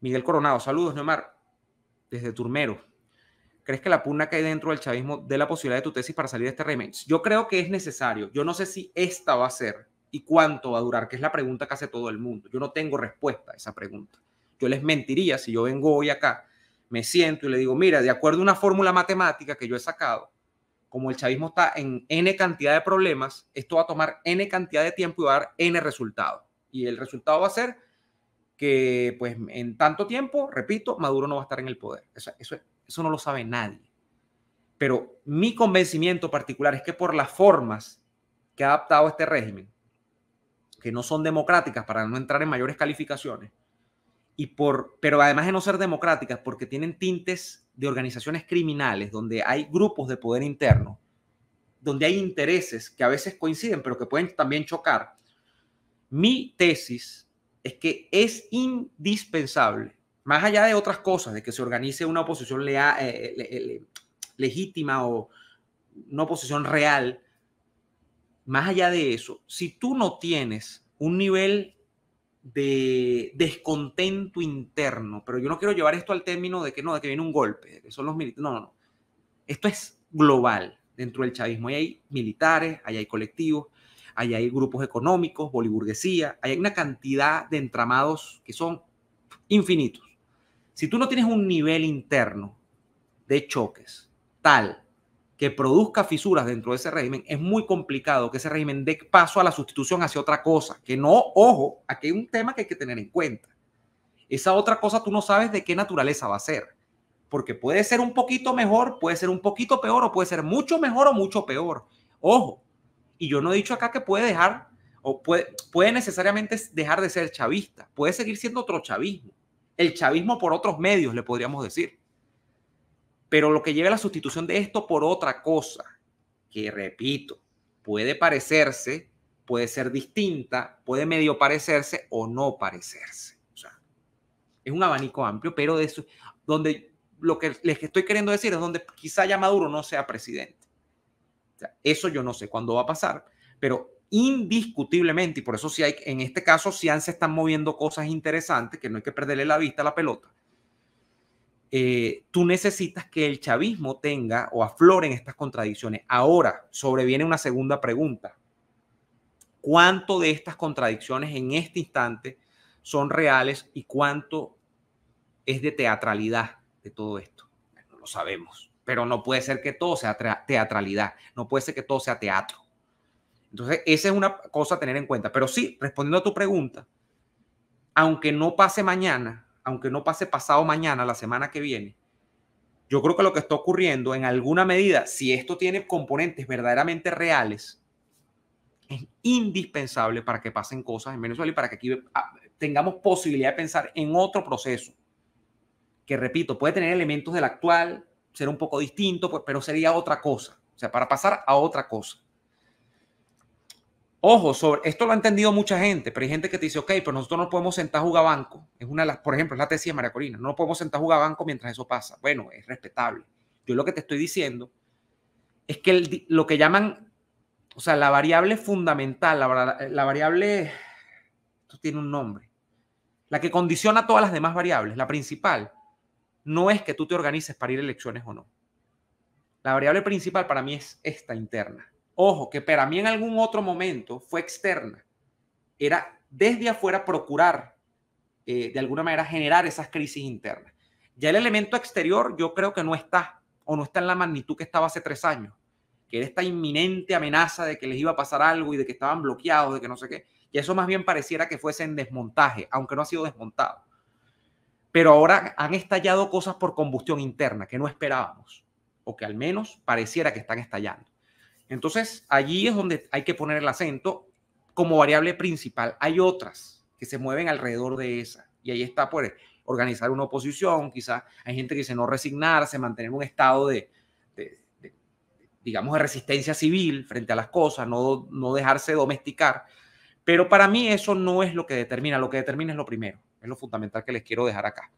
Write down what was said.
Miguel Coronado, saludos, Neomar, desde Turmero. ¿Crees que la pugna que hay dentro del chavismo de la posibilidad de tu tesis para salir de este régimen? Yo creo que es necesario. Yo no sé si esta va a ser y cuánto va a durar, que es la pregunta que hace todo el mundo. Yo no tengo respuesta a esa pregunta. Yo les mentiría si yo vengo hoy acá, me siento y le digo, mira, de acuerdo a una fórmula matemática que yo he sacado, como el chavismo está en n cantidad de problemas, esto va a tomar n cantidad de tiempo y va a dar n resultado. Y el resultado va a ser que pues en tanto tiempo, repito, Maduro no va a estar en el poder. Eso, eso, eso no lo sabe nadie. Pero mi convencimiento particular es que por las formas que ha adaptado este régimen, que no son democráticas para no entrar en mayores calificaciones, y por, pero además de no ser democráticas, porque tienen tintes de organizaciones criminales, donde hay grupos de poder interno, donde hay intereses que a veces coinciden, pero que pueden también chocar. Mi tesis es que es indispensable, más allá de otras cosas, de que se organice una oposición eh, eh, eh, legítima o una oposición real, más allá de eso, si tú no tienes un nivel de descontento interno, pero yo no quiero llevar esto al término de que no, de que viene un golpe, de que son los militares, no, no, Esto es global dentro del chavismo. Ahí hay militares, ahí hay colectivos, hay grupos económicos, boliburguesía, hay una cantidad de entramados que son infinitos. Si tú no tienes un nivel interno de choques tal que produzca fisuras dentro de ese régimen, es muy complicado que ese régimen dé paso a la sustitución hacia otra cosa, que no, ojo, aquí hay un tema que hay que tener en cuenta. Esa otra cosa tú no sabes de qué naturaleza va a ser, porque puede ser un poquito mejor, puede ser un poquito peor, o puede ser mucho mejor o mucho peor. Ojo, y yo no he dicho acá que puede dejar o puede, necesariamente dejar de ser chavista, puede seguir siendo otro chavismo, el chavismo por otros medios, le podríamos decir. Pero lo que lleva a la sustitución de esto por otra cosa, que repito, puede parecerse, puede ser distinta, puede medio parecerse o no parecerse. O sea, es un abanico amplio, pero de eso, donde lo que les estoy queriendo decir es donde quizá ya Maduro no sea presidente eso yo no sé cuándo va a pasar, pero indiscutiblemente, y por eso si hay, en este caso, sí se están moviendo cosas interesantes, que no hay que perderle la vista a la pelota. Eh, tú necesitas que el chavismo tenga o afloren estas contradicciones. Ahora sobreviene una segunda pregunta. ¿Cuánto de estas contradicciones en este instante son reales y cuánto es de teatralidad de todo esto? No lo sabemos pero no puede ser que todo sea teatralidad, no puede ser que todo sea teatro. Entonces, esa es una cosa a tener en cuenta. Pero sí, respondiendo a tu pregunta, aunque no pase mañana, aunque no pase pasado mañana, la semana que viene, yo creo que lo que está ocurriendo en alguna medida, si esto tiene componentes verdaderamente reales, es indispensable para que pasen cosas en Venezuela y para que aquí ah, tengamos posibilidad de pensar en otro proceso, que repito, puede tener elementos del actual, será un poco distinto, pues, pero sería otra cosa. O sea, para pasar a otra cosa. Ojo, sobre esto lo ha entendido mucha gente, pero hay gente que te dice, ok, pero nosotros no podemos sentar a banco. Es una las, por ejemplo, es la tesis de María Corina, no podemos sentar a jugar banco mientras eso pasa. Bueno, es respetable. Yo lo que te estoy diciendo es que lo que llaman, o sea, la variable fundamental, la, la variable, esto tiene un nombre, la que condiciona todas las demás variables, la principal, no es que tú te organices para ir a elecciones o no. La variable principal para mí es esta interna. Ojo, que para mí en algún otro momento fue externa. Era desde afuera procurar, eh, de alguna manera, generar esas crisis internas. Ya el elemento exterior yo creo que no está o no está en la magnitud que estaba hace tres años, que era esta inminente amenaza de que les iba a pasar algo y de que estaban bloqueados, de que no sé qué. Y eso más bien pareciera que fuese en desmontaje, aunque no ha sido desmontado pero ahora han estallado cosas por combustión interna que no esperábamos, o que al menos pareciera que están estallando. Entonces, allí es donde hay que poner el acento como variable principal. Hay otras que se mueven alrededor de esa, y ahí está por pues, organizar una oposición, quizás hay gente que dice no resignarse, mantener un estado de, digamos, de resistencia civil frente a las cosas, no, no dejarse domesticar. Pero para mí eso no es lo que determina, lo que determina es lo primero es lo fundamental que les quiero dejar acá.